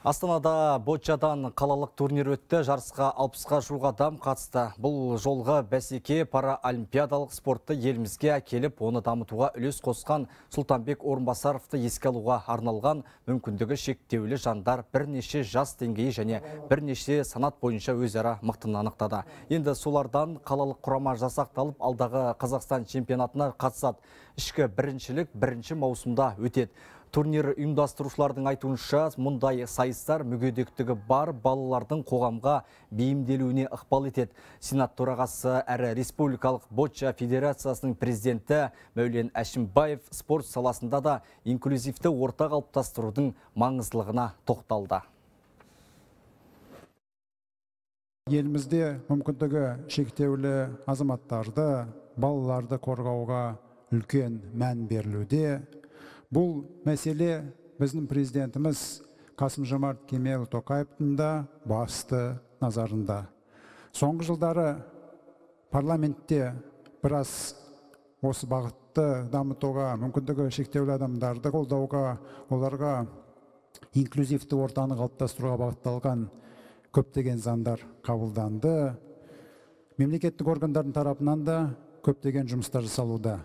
Астанада Бочадан қалалық турнир өтті, жарысқа алпысқа қа жуық адам қатысты. Бұл жолғы бәсеке пара спортты елімізге әкеліп, оны дамытуға үлес қосқан Сұлтанбек Орынбасаровты еске арналған мүмкіндігі шектеулі жандар бірнеше жас деңгейі және бірнеше санат бойынша өзара мықтыны анықтады. Енді солардан қалалық құрама жасақталып, алдағы Қазақстан чемпионатына қатысады. Ішкі біріншілік бірінші маусымда өтеді. Турнир ұйымдастырушылардың айтуынша, мұндай сайыстар мүгедектігі бар балалардың қоғамға бейімделуіне ықпал етеді. Сенат төрағасы әрі Республикалық Боча Федерациясының президенті Мәулен Әшімбаев спорт саласында да инклюзивті орта қалыптастырудың маңыздылығына тоқталды. Елімізде мүмкіндігі шектеулі азаматтарды, балаларды қорғауға үлкен мән берілуде бұл мәселе біздің президентіміз қасым жомарт кемел тоқаевтың да басты назарында соңғы жылдары парламентте біраз осы бағытты дамытуға мүмкіндігі шектеулі адамдарды қолдауға оларға инклюзивті ортаны қалыптастыруға бағытталған көптеген заңдар қабылданды мемлекеттік органдардың тарапынан да көптеген жұмыстар жасалуда